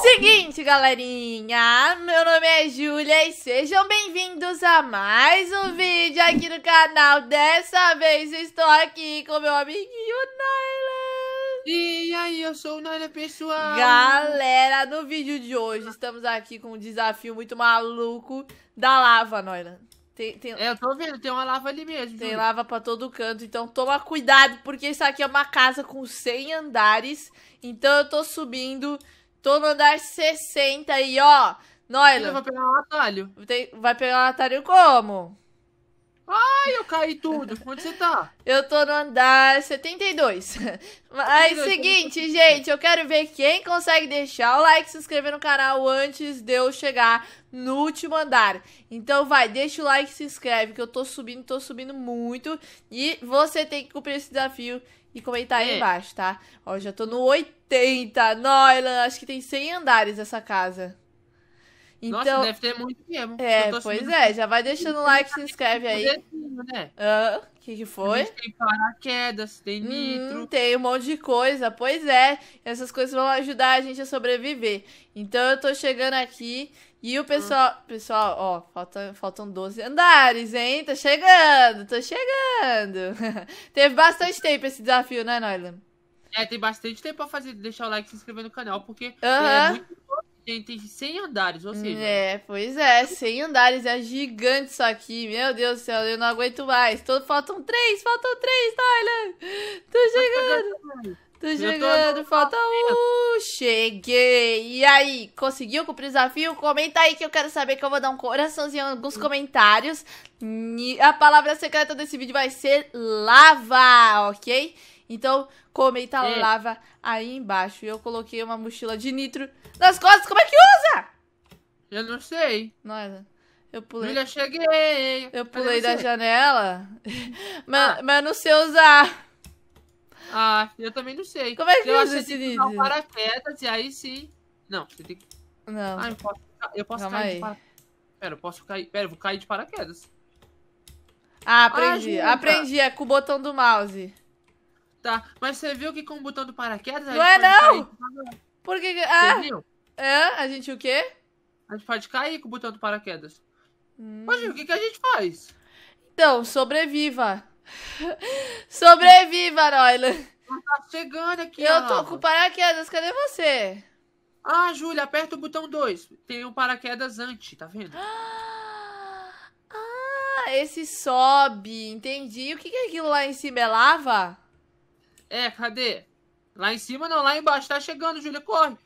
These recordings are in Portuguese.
Seguinte, galerinha, meu nome é Julia e sejam bem-vindos a mais um vídeo aqui no canal. Dessa vez estou aqui com meu amiguinho Nyla. E aí, eu sou o Nyla, pessoal. Galera, no vídeo de hoje estamos aqui com um desafio muito maluco da lava, Nyla. Tem, tem... É, eu tô vendo, tem uma lava ali mesmo. Tem lava pra todo canto, então toma cuidado, porque isso aqui é uma casa com 100 andares. Então eu tô subindo Tô no andar 60 aí, ó. Noila. Ele vai pegar o atalho. Vai pegar o atalho como? Ai, eu caí tudo. Onde você tá? Eu tô no andar 72. Mas seguinte, gente, eu quero ver quem consegue deixar o like e se inscrever no canal antes de eu chegar no último andar. Então vai, deixa o like e se inscreve, que eu tô subindo, tô subindo muito. E você tem que cumprir esse desafio e comentar aí é. embaixo, tá? Ó, já tô no 80. Noilan, acho que tem 100 andares essa casa. Então, Nossa, deve ter muito tempo É, assim pois é, já vai deixando o like, se inscreve aí. O né? que, que foi? tem paraquedas, tem hum, nitro. tem um monte de coisa, pois é. Essas coisas vão ajudar a gente a sobreviver. Então eu tô chegando aqui e o pessoal. Hum. Pessoal, ó, faltam, faltam 12 andares, hein? Tô chegando, tô chegando. Teve bastante tempo esse desafio, né, Noilan? É, tem bastante tempo pra fazer, deixar o like e se inscrever no canal, porque uh é muito tem tem 100 andares, ou seja. É, pois é, 100 andares, é gigante isso aqui. Meu Deus do céu, eu não aguento mais. Todo, faltam três, faltam três, Tyler! Tô tá chegando! Tô chegando, falta um! Cheguei! E aí, conseguiu cumprir o desafio? Comenta aí que eu quero saber que eu vou dar um coraçãozinho em alguns hum. comentários. A palavra secreta desse vídeo vai ser lava, ok? Então, comenta tá é. lava aí embaixo. E eu coloquei uma mochila de nitro nas costas. Como é que usa? Eu não sei. Nossa. Eu pulei. já cheguei. Eu pulei da janela. mas, ah. mas não sei usar. Ah, eu também não sei. Como é que eu usa esse nitro? Você paraquedas e aí sim. Não, você tem que. Não. Ah, eu posso, eu posso Calma cair aí. de paraquedas. Pera, eu posso cair. Pera, eu vou cair de paraquedas. Ah, ah aprendi. Ah, aprendi. É com o botão do mouse. Tá, mas você viu que com o botão do paraquedas... Não é não! Cair. Porque... Ah, você viu? É? A gente o quê? A gente pode cair com o botão do paraquedas. Hum. Mas o que, que a gente faz? Então, sobreviva. sobreviva, Noylan. Tá chegando aqui, Eu tô com paraquedas, cadê você? Ah, Júlia, aperta o botão 2. Tem um paraquedas antes, tá vendo? Ah, esse sobe. Entendi. O que, que é aquilo lá em cima? É lava? É, cadê? Lá em cima não, lá embaixo. Tá chegando, Júlia, corre.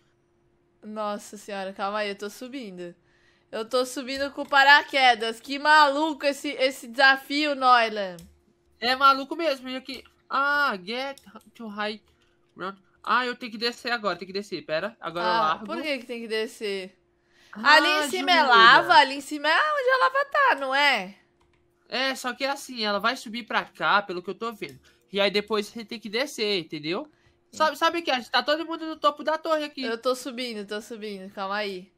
Nossa senhora, calma aí, eu tô subindo. Eu tô subindo com paraquedas. Que maluco esse, esse desafio, Noylan. É maluco mesmo. E aqui... Ah, get to high ground. Ah, eu tenho que descer agora, tenho que descer. Pera, agora ah, eu largo. Por que, que tem que descer? Ah, ali em cima é lava, ali em cima é onde a lava tá, não é? É, só que é assim, ela vai subir pra cá, pelo que eu tô vendo. E aí depois você tem que descer, entendeu? Sabe, sabe que a é? gente tá todo mundo no topo da torre aqui. Eu tô subindo, tô subindo, calma aí.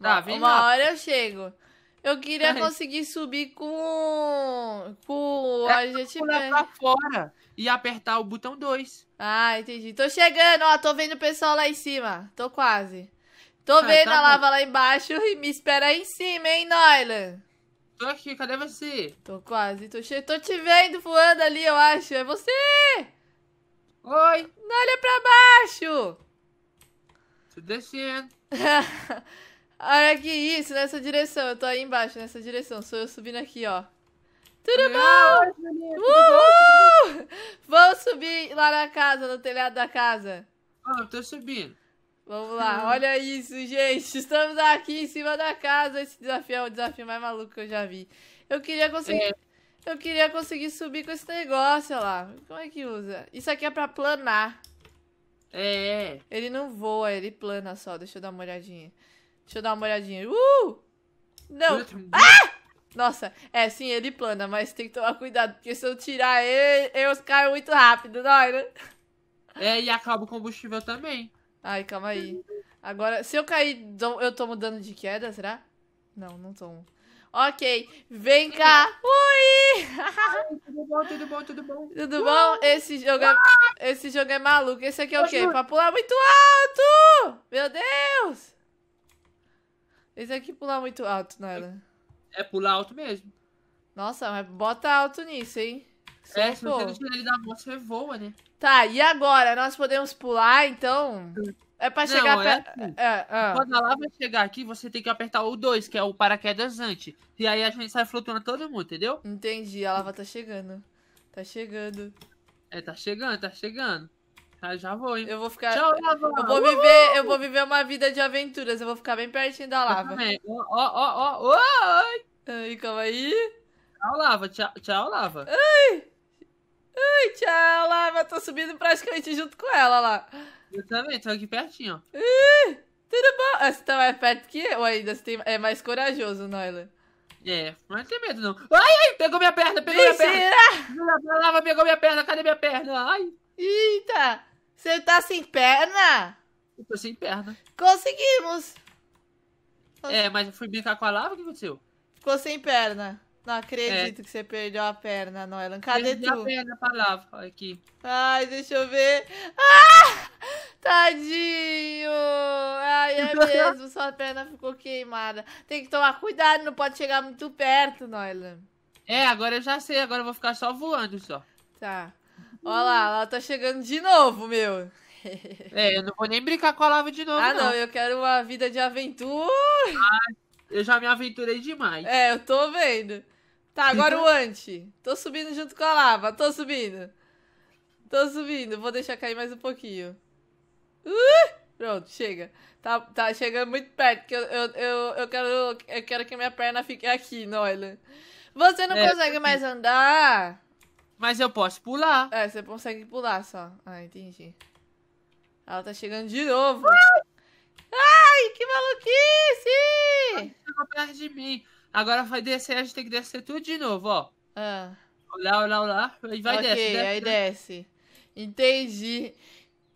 Tá, vem Uma lá. hora eu chego. Eu queria é. conseguir subir com, com é, a gente pular pra fora e apertar o botão 2. Ah, entendi. Tô chegando, ó, tô vendo o pessoal lá em cima. Tô quase. Tô é, vendo tá a lava bom. lá embaixo e me espera aí em cima, hein, Noilan? Tô aqui, cadê você? Tô quase, tô cheio. Tô te vendo voando ali, eu acho. É você! Oi! Não olha pra baixo! Tô descendo. olha que isso, nessa direção. Eu tô aí embaixo, nessa direção. Sou eu subindo aqui, ó. Tudo Legal, bom? Menina, Uhul! Vamos subir lá na casa, no telhado da casa. Ah, eu tô subindo. Vamos lá, olha isso, gente. Estamos aqui em cima da casa. Esse desafio é o desafio mais maluco que eu já vi. Eu queria conseguir. É. Eu queria conseguir subir com esse negócio lá. Como é que usa? Isso aqui é pra planar. É, é. Ele não voa, ele plana só. Deixa eu dar uma olhadinha. Deixa eu dar uma olhadinha. Uh! Não. Ah! Nossa, é sim, ele plana, mas tem que tomar cuidado, porque se eu tirar ele, eu caio muito rápido, não é? É, e acaba o combustível também. Ai, calma aí. Uhum. Agora, se eu cair, eu tomo dano de queda, será? Não, não tomo. Ok, vem cá. Ui! Ai, tudo bom, tudo bom, tudo bom. Tudo bom? Esse jogo é, esse jogo é maluco. Esse aqui é o quê? Pra pular muito alto! Meu Deus! Esse aqui pular muito alto, não É, É pular alto mesmo. Nossa, mas bota alto nisso, hein? é, se for. você tirar ele da moça, você voa, né? Tá, e agora? Nós podemos pular, então? É pra chegar... Não, é assim. é, ah. Quando a lava chegar aqui, você tem que apertar o 2, que é o paraquedas antes. E aí a gente sai flutuando todo mundo, entendeu? Entendi, a lava tá chegando. Tá chegando. É, tá chegando, tá chegando. Ah, já vou, hein? Eu vou ficar. Tchau, lava. Eu vou viver, eu vou viver uma vida de aventuras. Eu vou ficar bem pertinho da tá lava. Ó, ó, ó, ó. Oi! Aí, calma aí. Tchau, lava. Tchau, tchau lava. Ai! Ai, tchau, lá, mas tô subindo praticamente junto com ela lá. Eu também, tô aqui pertinho, ó. tudo bom? Ah, você tá mais perto que eu ainda, você tem, é mais corajoso, Noila. É, mas não tem medo não. Ai, ai, pegou minha perna, pegou minha perna. Lava, pegou minha perna, cadê minha perna? Ai. Eita, você tá sem perna? Eu tô sem perna. Conseguimos. É, mas eu fui brincar com a lava, o que aconteceu? Ficou sem perna. Não acredito é. que você perdeu a perna, Noelan. Cadê Perdi tu? Perdi a perna, lá, aqui. Ai, deixa eu ver. Ah! Tadinho! Ai, é assim, mesmo, sua perna ficou queimada. Tem que tomar cuidado, não pode chegar muito perto, Noelan. É, agora eu já sei, agora eu vou ficar só voando só. Tá. Olha lá, ela tá chegando de novo, meu. É, eu não vou nem brincar com a lava de novo, Ah, não, não eu quero uma vida de aventura. Ah, eu já me aventurei demais. É, eu tô vendo. Tá, agora então- o anti. Tô subindo junto com a lava. Tô subindo. Tô subindo. Vou deixar cair mais um pouquinho. Uh! Pronto, chega. Tá, tá chegando muito perto, que eu, eu, eu, eu, quero, eu quero que minha perna fique aqui, Nolan. Você não é, consegue mais andar. Mas eu posso pular. É, você consegue pular só. Ah, entendi. Ela tá chegando de novo. Ai, que maluquice! Ela chegou perto de mim. Agora vai descer, a gente tem que descer tudo de novo, ó. Ah. Olá, olá, olá. E vai okay, aí desce. Entendi.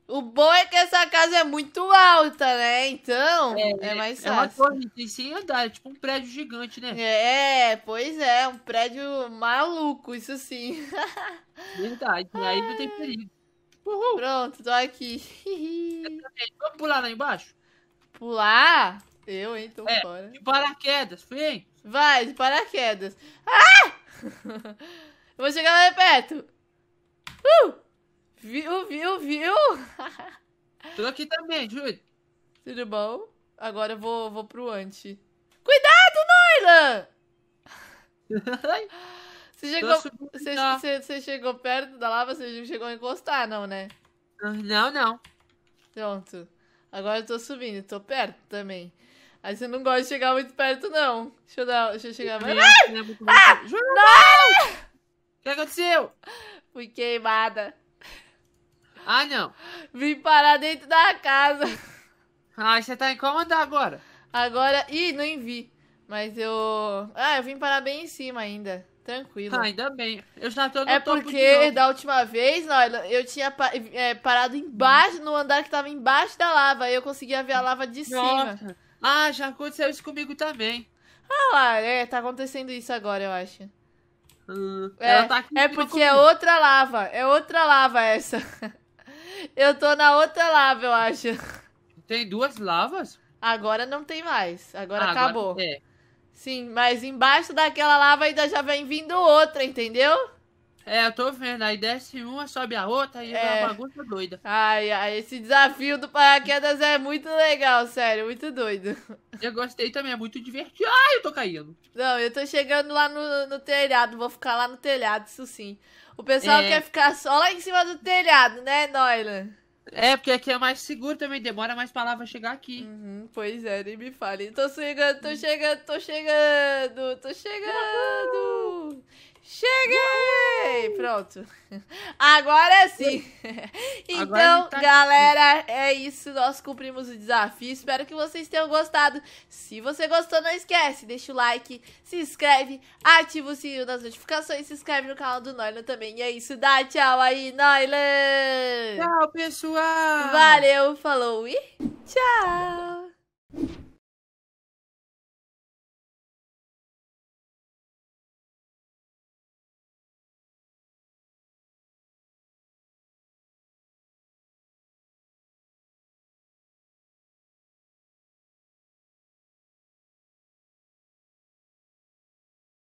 O bom é que essa casa é muito alta, né? Então, é, é mais fácil. É uma torre, tem 100 andares, tipo um prédio gigante, né? É, pois é, um prédio maluco, isso sim. Verdade, e né? aí não tem perigo. Uhul. Pronto, tô aqui. Vamos pular lá embaixo? Pular? Eu, hein? Tô então é, fora. De paraquedas, hein? Vai, de paraquedas. Ah! Eu vou chegar lá perto. Uh! Viu, viu, viu? Tô aqui também, Júlio. Tudo bom? Agora eu vou, vou pro anti. Cuidado, Noilan! Você chegou, você, você, você chegou perto da lava, você chegou a encostar, não, né? Ah, não, não. Pronto. Agora eu tô subindo, tô perto também. Aí você não gosta de chegar muito perto, não. Deixa eu, dar, deixa eu chegar mais. Ah! Ah! Não! O que aconteceu? Fui queimada. Ah, não. Vim parar dentro da casa. Ah, você tá em qual andar agora? Agora. Ih, nem vi. Mas eu. Ah, eu vim parar bem em cima ainda. Tranquilo. Ah, ainda bem. Eu já tô no É porque da última vez, olha, eu tinha pa é, parado embaixo, no andar que tava embaixo da lava. Aí eu conseguia ver a lava de Nossa. cima. Ah, já aconteceu isso comigo também. Ah lá, é, tá acontecendo isso agora, eu acho. Hum, é, tá é porque é comigo. é outra lava, é outra lava essa. Eu tô na outra lava, eu acho. Tem duas lavas? Agora não tem mais, agora ah, acabou. Agora é. Sim, mas embaixo daquela lava ainda já vem vindo outra, entendeu? É, eu tô vendo. Aí desce uma, sobe a outra e é, é, uma bagunça doida. Ai, ai, esse desafio do paraquedas é muito legal, sério, muito doido. Eu gostei também, é muito divertido. Ai, eu tô caindo. Não, eu tô chegando lá no, no telhado, vou ficar lá no telhado, isso sim. O pessoal é... quer ficar só lá em cima do telhado, né, Noila? É, porque aqui é mais seguro também, demora mais pra lava chegar aqui. Uhum, pois é, nem me fale. Tô chegando, tô chegando, tô chegando, tô chegando. Uhum. Cheguei! Uhul! Pronto. Agora sim. Agora então, tá galera, é isso. Nós cumprimos o desafio. Espero que vocês tenham gostado. Se você gostou, não esquece. Deixa o like, se inscreve, ativa o sininho das notificações, se inscreve no canal do Noila também. E é isso. Dá tchau aí, Noila! Tchau, pessoal! Valeu, falou e tchau!